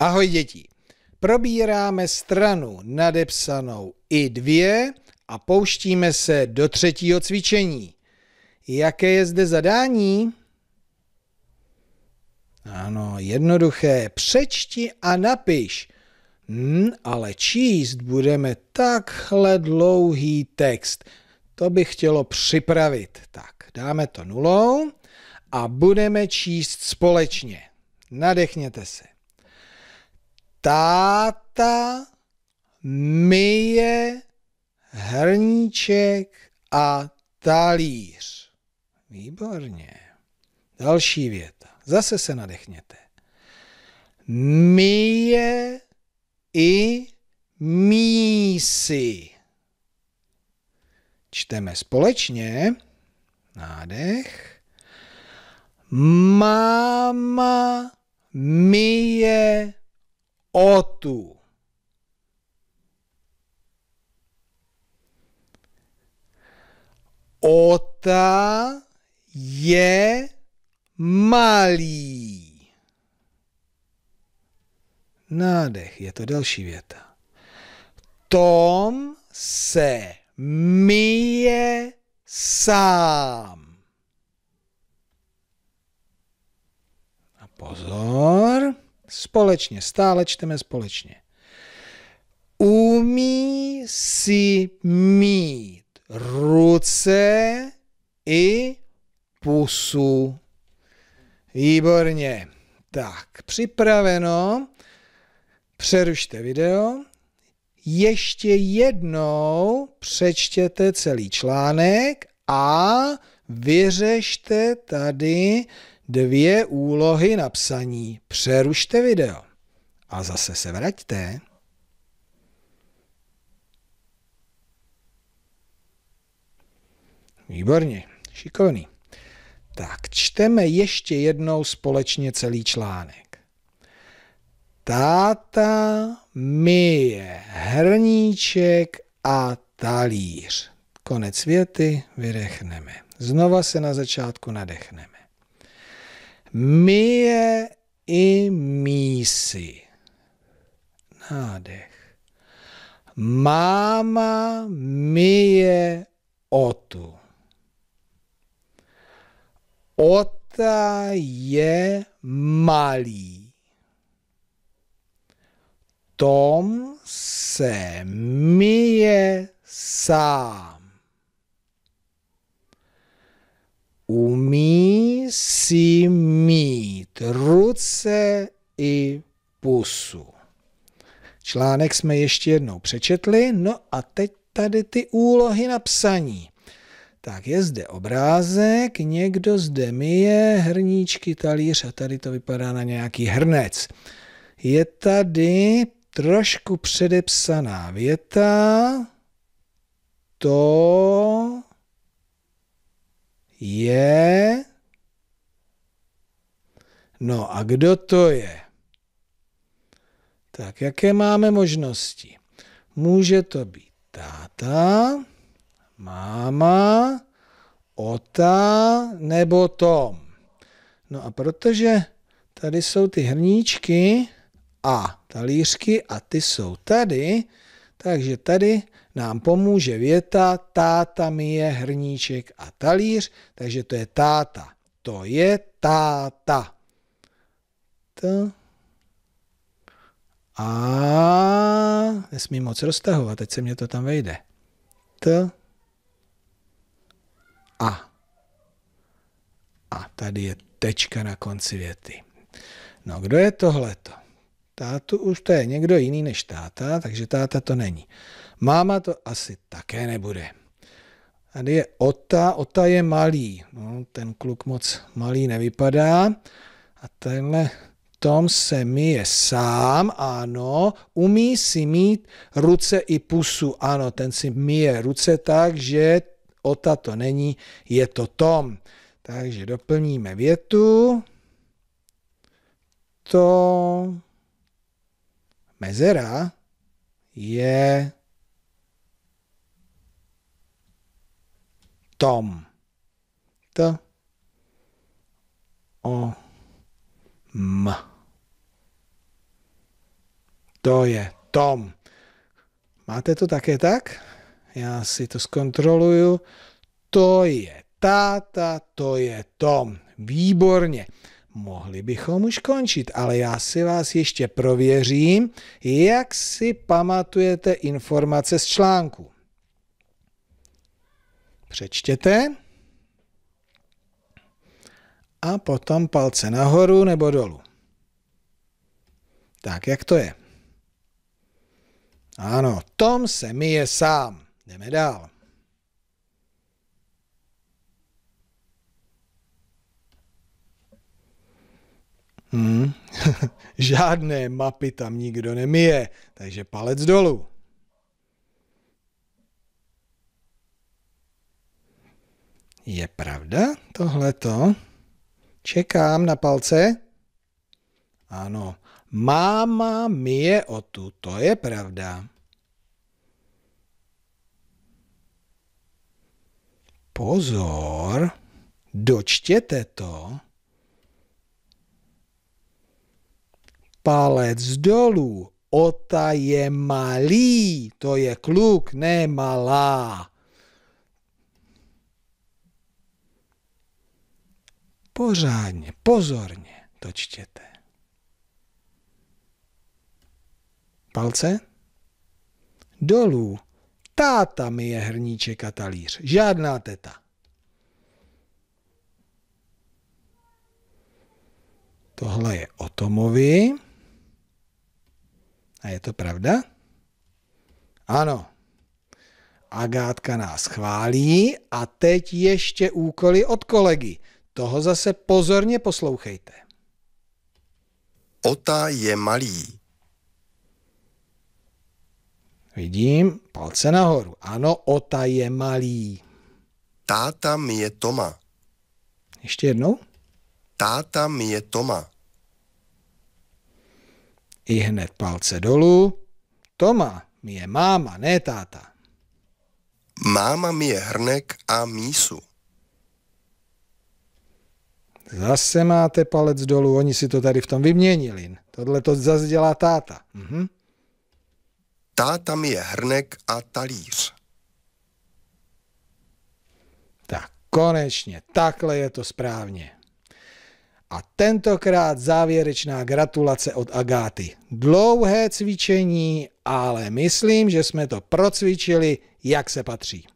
Ahoj děti. Probíráme stranu nadepsanou i dvě a pouštíme se do třetího cvičení. Jaké je zde zadání? Ano, jednoduché. Přečti a napiš. Hmm, ale číst budeme takhle dlouhý text. To by chtělo připravit. Tak, dáme to nulou a budeme číst společně. Nadechněte se. Táta myje hrníček a talíř. Výborně. Další věta. Zase se nadechněte. Myje i mísy. Čteme společně. Nádech. Máma myje otů. Ota je malý. Nádech, je to další věta. Tom se myje sám. A pozor. Společně, stále čteme společně. Umí si mít ruce i pusu. Výborně. Tak, připraveno. Přerušte video. Ještě jednou přečtěte celý článek a vyřešte tady dvě úlohy na psaní. Přerušte video a zase se vraťte. Výborně, šikovný. Tak čteme ještě jednou společně celý článek. Táta myje hrníček a talíř. Konec věty, vydechneme. Znova se na začátku nadechneme. Mije i mísi. Nádech. Máma mije otu. Ota je malý. Tom se mije sám. umí si mít ruce i pusu. Článek jsme ještě jednou přečetli, no a teď tady ty úlohy na psaní. Tak je zde obrázek, někdo zde myje hrníčky, talíř a tady to vypadá na nějaký hrnec. Je tady trošku předepsaná věta, to je... No a kdo to je? Tak jaké máme možnosti? Může to být táta, máma, ota nebo tom. No a protože tady jsou ty hrníčky a talířky a ty jsou tady, takže tady nám pomůže věta táta mi je hrníček a talíř, takže to je táta. To je táta. T. A nesmím moc roztahovat, teď se mě to tam vejde. T. A. A tady je tečka na konci věty. No, kdo je tohleto? Tátu už to je někdo jiný než táta, takže táta to není. Máma to asi také nebude. Tady je Ota, Ota je malý. No, ten kluk moc malý nevypadá. A tenhle Tom se je sám, ano. Umí si mít ruce i pusu, ano. Ten si myje ruce tak, že Ota to není, je to Tom. Takže doplníme větu. To mezera je tom. T o m. To je tom. Máte to také tak? Já si to zkontroluju. To je táta, to je tom. Výborně mohli bychom už končit, ale já si vás ještě prověřím, jak si pamatujete informace z článku. Přečtěte a potom palce nahoru nebo dolů. Tak, jak to je? Ano, Tom se myje sám. Jdeme dál. Hmm. Žádné mapy tam nikdo nemije, takže palec dolů. Je pravda tohleto? Čekám na palce. Ano, máma mije tu to je pravda. Pozor, dočtěte to. Palec dolů. Ota je malý, to je kluk, ne malá. Pořádně, pozorně to čtěte. Palce? Dolů. Táta mi je hrníček a talíř, žádná teta. Tohle je o Tomovi. A je to pravda? Ano. Agátka nás chválí a teď ještě úkoly od kolegy. Toho zase pozorně poslouchejte. Ota je malý. Vidím, palce nahoru. Ano, Ota je malý. Táta mi je Toma. Ještě jednou. Táta mi je Toma. I hned palce dolů. Toma, mi je máma, ne táta. Máma mi je hrnek a mísu. Zase máte palec dolů, oni si to tady v tom vyměnili. Tohle to zase dělá táta. Mhm. Táta mi je hrnek a talíř. Tak konečně, takhle je to správně. A tentokrát závěrečná gratulace od Agáty. Dlouhé cvičení, ale myslím, že jsme to procvičili, jak se patří.